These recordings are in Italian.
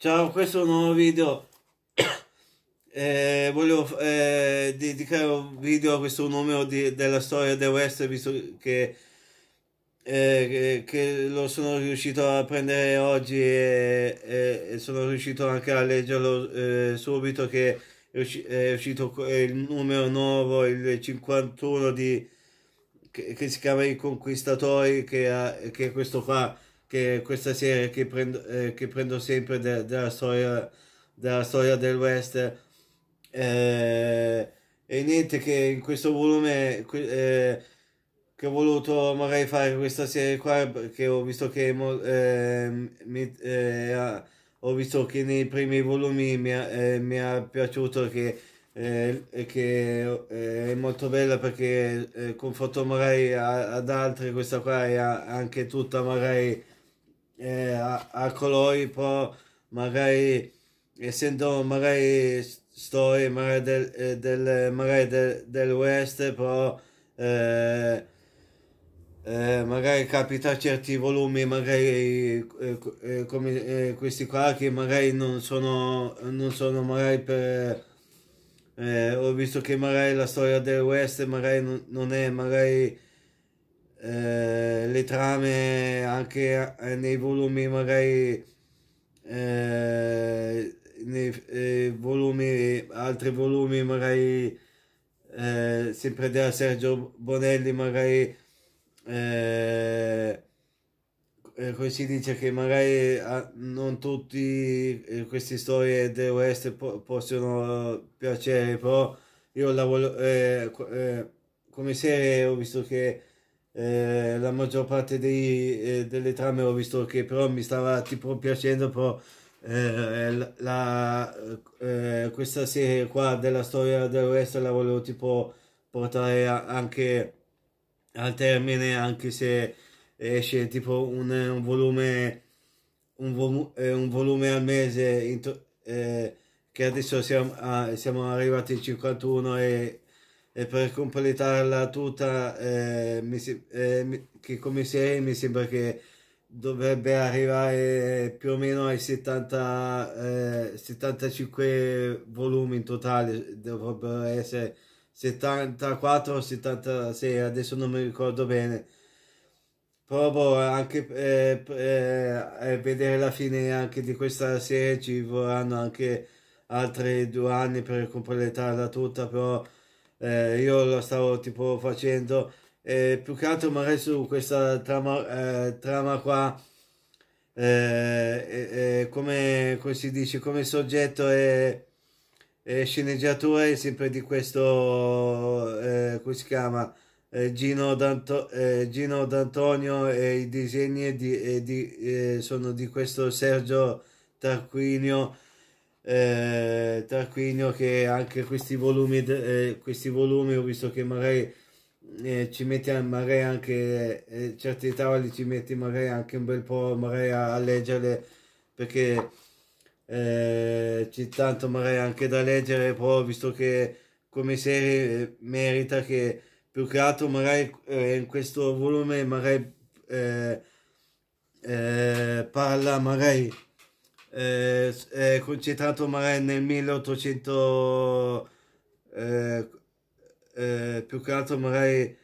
Ciao, questo è un nuovo video. Eh, volevo eh, dedicare un video a questo numero di, della storia del West, visto che, eh, che, lo sono riuscito a prendere oggi e, e, e sono riuscito anche a leggerlo eh, subito che è, è, uscito il numero nuovo, il 51 di, che, che si chiama I Conquistatori, che, ha, che è questo qua che questa serie che prendo, eh, che prendo sempre de, della, storia, della storia del West. Eh, e niente, che in questo volume eh, che ho voluto magari fare questa serie qua, che ho visto che ehm, mi, eh, ho visto che nei primi volumi mi, eh, mi è piaciuto che eh, che eh, è molto bella perché eh, confronto magari a, ad altri questa qua è anche tutta magari eh, a, a colori però magari essendo magari storie magari del, eh, del magari del, del west però eh, eh, magari capita certi volumi magari eh, eh, come eh, questi qua che magari non sono non sono magari per ho visto che magari la storia del west magari non, non è magari eh, le trame anche eh, nei volumi magari eh, nei eh, volumi altri volumi magari eh, sempre da Sergio Bonelli magari eh, eh, come si dice che magari ah, non tutti queste storie dell'Oest West possono piacere però io la voglio eh, come serie ho visto che eh, la maggior parte dei, eh, delle trame ho visto che però mi stava tipo piacendo però eh, la, eh, questa serie qua della storia del western la volevo tipo portare a, anche al termine anche se esce tipo un, un volume un, vo, eh, un, volume al mese in, eh, che adesso siamo, a, ah, siamo arrivati ai 51 e e per completarla tutta eh, mi, eh, che come serie mi sembra che dovrebbe arrivare più o meno ai 70 eh, 75 volumi in totale dovrebbero essere 74 o 76 adesso non mi ricordo bene provo anche eh, eh, vedere la fine anche di questa serie ci vorranno anche altri due anni per completarla tutta però eh, io lo stavo tipo facendo eh, più che altro magari su questa trama, eh, trama qua eh, come, come, si dice come soggetto e, e è sempre di questo eh, come si chiama eh, Gino, D'Anto, Gino D'Antonio e i disegni di, di, sono di questo Sergio Tarquinio eh, Tarquinio che anche questi volumi, eh, questi volumi ho visto che magari eh, ci metti magari anche eh, certi tavoli ci metti magari anche un bel po' magari a, a leggere perché eh, c'è tanto magari anche da leggere però visto che come serie eh, merita che più che altro magari eh, in questo volume magari eh, parla magari eh, eh, concentrato magari nel 1800 eh, eh, più che altro magari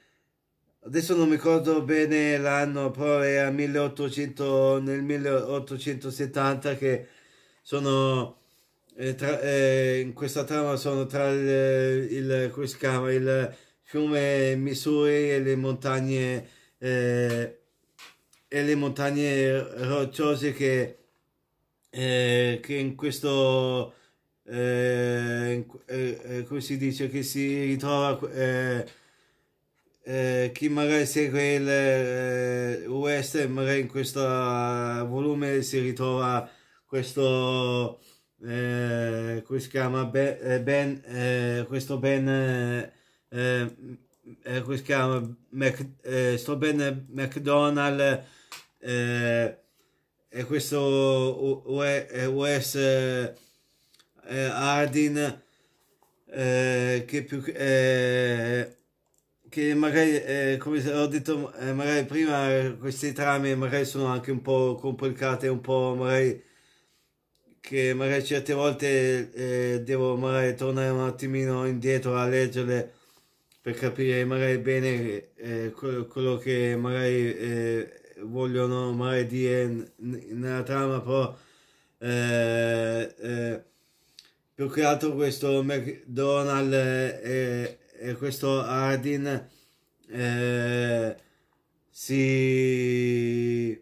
adesso non mi ricordo bene l'anno però era 1800 nel 1870 che sono eh, tra, in questa trama sono tra il, il, come si chiama, il fiume Missouri e le montagne eh, e le montagne rocciose che eh, che in questo eh, eh, eh, come si dice che si ritrova eh, eh, chi magari segue il western magari in questo volume si ritrova questo come si chiama Ben, ben questo Ben come si chiama Mac, sto Ben McDonald eh, e questo US eh, Hardin eh, che più eh, che magari eh, come ho detto eh, magari prima questi trami magari sono anche un po' complicate un po' magari che magari certe volte eh, devo magari tornare un attimino indietro a leggerle per capire magari bene quello, quello, che magari vogliono mai dire nella trama, però eh, eh, più che altro questo McDonald e, e questo Ardin eh, si,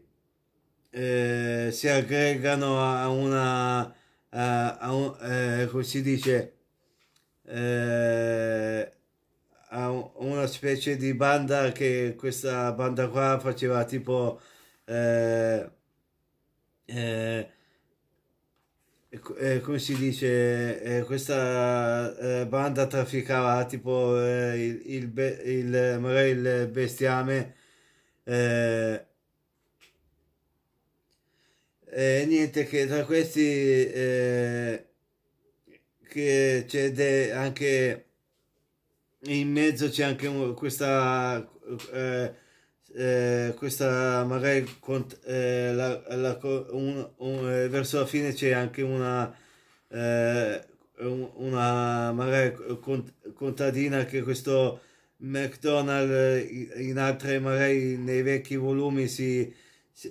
eh, si aggregano a una a, a un, eh, come si dice eh, a una specie di banda che questa banda qua faceva tipo eh, eh, eh, come si dice eh, questa eh, banda trafficava tipo eh, il, il, il, magari il bestiame e niente che tra questi che c'è anche in mezzo c'è anche questa eh, eh, questa magari cont, eh, la, la, un, un, eh, verso la fine c'è anche una eh, una magari cont, contadina che questo McDonald's eh, in altre magari nei vecchi volumi si, si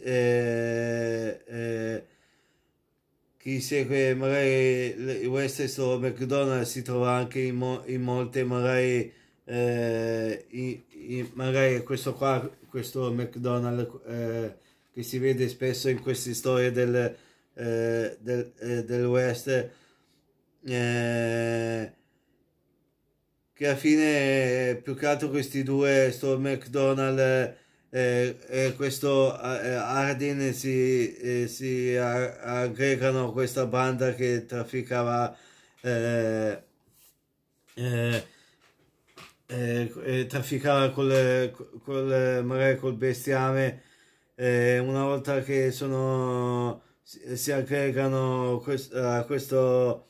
chi segue magari West e Side McDonald's si trova anche in, mo, in molte magari, eh, in, in, magari questo qua questo McDonald's eh, che si vede spesso in queste storie del, eh, del, eh, del West eh, che alla fine eh, più che altro questi due sto McDonald's eh, eh, questo Hardin si, si aggregano a questa banda che trafficava eh, eh, eh, trafficava col, col, magari col bestiame una volta che sono si aggregano a questo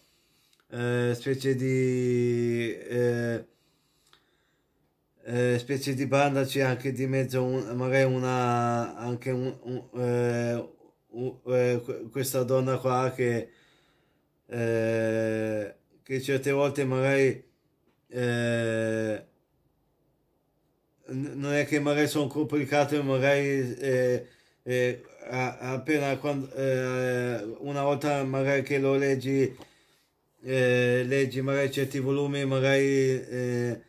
eh, specie di eh, eh, specie di banda c'è anche di mezzo un, magari una anche un, un, eh, un eh, questa donna qua che eh, che certe volte magari eh, non è che magari sono complicato magari eh, appena quando, una volta magari che lo leggi leggi magari certi volumi magari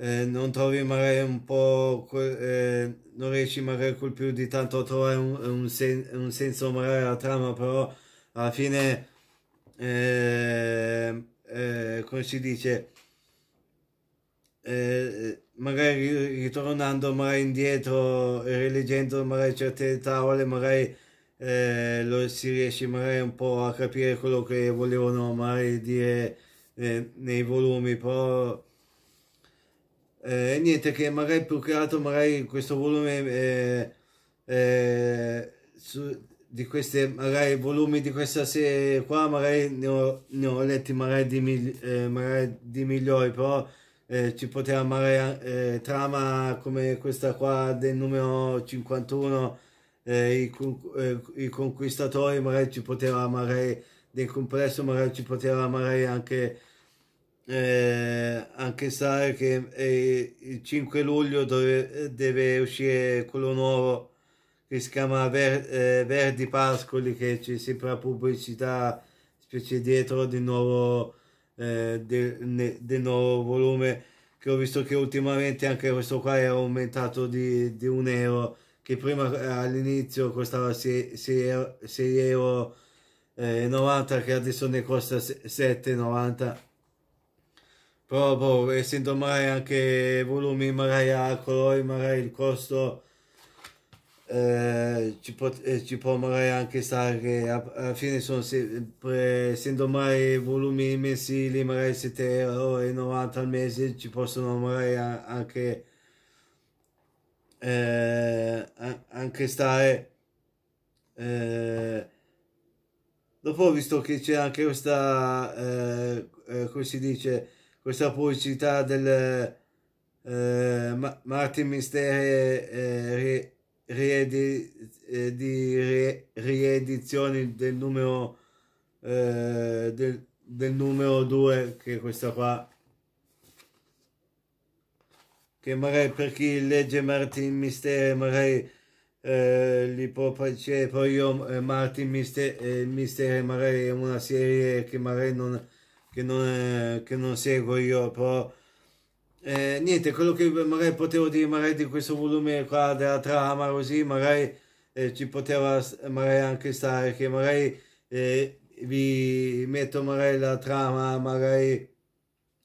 eh, non trovi magari un po', eh, non riesci magari col più di tanto a trovare un, un, sen un senso magari alla trama, però alla fine, eh, eh come si dice, eh, magari ritornando magari indietro e rileggendo magari certe tavole, magari eh, lo, si riesce magari un po' a capire quello che volevano magari dire nei volumi, però eh, niente che magari più che altro magari questo volume eh, eh, su, di questi magari volumi di questa serie qua magari ne ho, ne ho letti magari di, migli, eh, magari di, migliori però eh, ci poteva magari eh, trama come questa qua del numero 51 i, i, conquistatori magari ci poteva magari del complesso magari ci poteva magari anche eh, anche sai che eh, il 5 luglio dove, eh, deve uscire quello nuovo che si chiama Ver, eh, Verdi Pascoli che c'è sempre la pubblicità specie dietro del nuovo, eh, del, del nuovo volume che ho visto che ultimamente anche questo qua è aumentato di, di un euro che prima eh, all'inizio costava 6,90 euro, euro eh, che adesso ne costa 7,90 proprio boh, essendo magari anche volumi magari a colori magari il costo eh, ci, può, eh, ci può magari anche stare che alla fine sono sempre essendo mai volumi mensili magari 7 euro e 90 al mese ci possono magari anche eh, anche stare eh, dopo ho visto che c'è anche questa eh, eh, come si dice questa pubblicità del eh, Ma Martin Misteri eh, eh riedi, eh, di re, riedizioni del numero eh, del, del numero 2 che è questa qua che magari per chi legge Martin Misteri magari eh, li può piacere poi io eh, Martin Misteri, eh, Misteri magari è una serie che magari non che non, eh, che non seguo io, però eh, niente, quello che magari potevo dire magari di questo volume qua della trama così, magari eh, ci poteva magari anche stare che magari eh, vi metto magari la trama magari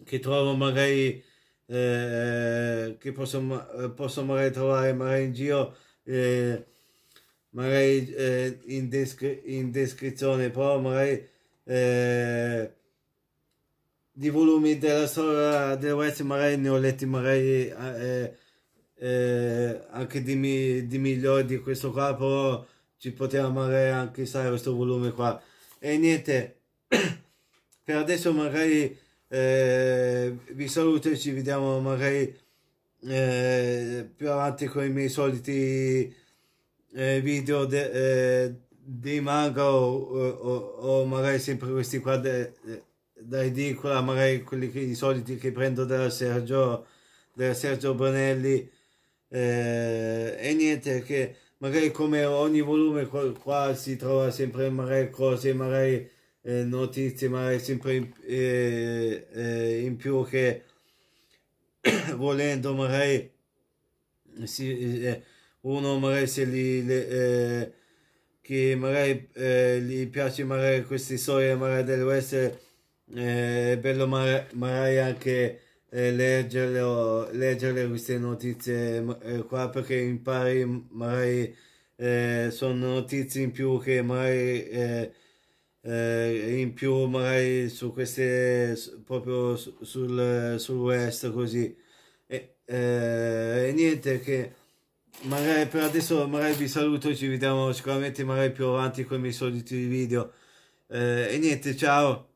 che trovo magari eh, che posso, posso magari trovare magari in giro eh, magari in, descri in, descrizione però magari di volumi della storia del West magari ne ho letti magari eh, eh, anche di, mi, di migliori di questo qua però ci poteva magari anche stare questo volume qua e niente per adesso magari eh, vi saluto e ci vediamo magari eh, più avanti con i miei soliti eh, video de, eh, dei manga o, o, o, magari sempre questi qua de, de da edicola, magari quelli che, i soliti che prendo da Sergio, da Sergio Bonelli. Eh, e niente, che magari come ogni volume qua si trova sempre magari cose, magari eh, notizie, magari sempre in, eh, eh in più che volendo magari si, eh, uno magari se li... Le, eh, che magari eh, gli piace magari queste storie magari essere è eh, bello magari anche eh, leggerlo, leggere queste notizie eh, qua perché impari magari eh, sono notizie in più che magari eh, eh, in più magari su queste proprio sul, sul west così e, e niente che magari per adesso magari vi saluto ci vediamo sicuramente magari più avanti con i miei soliti video e niente ciao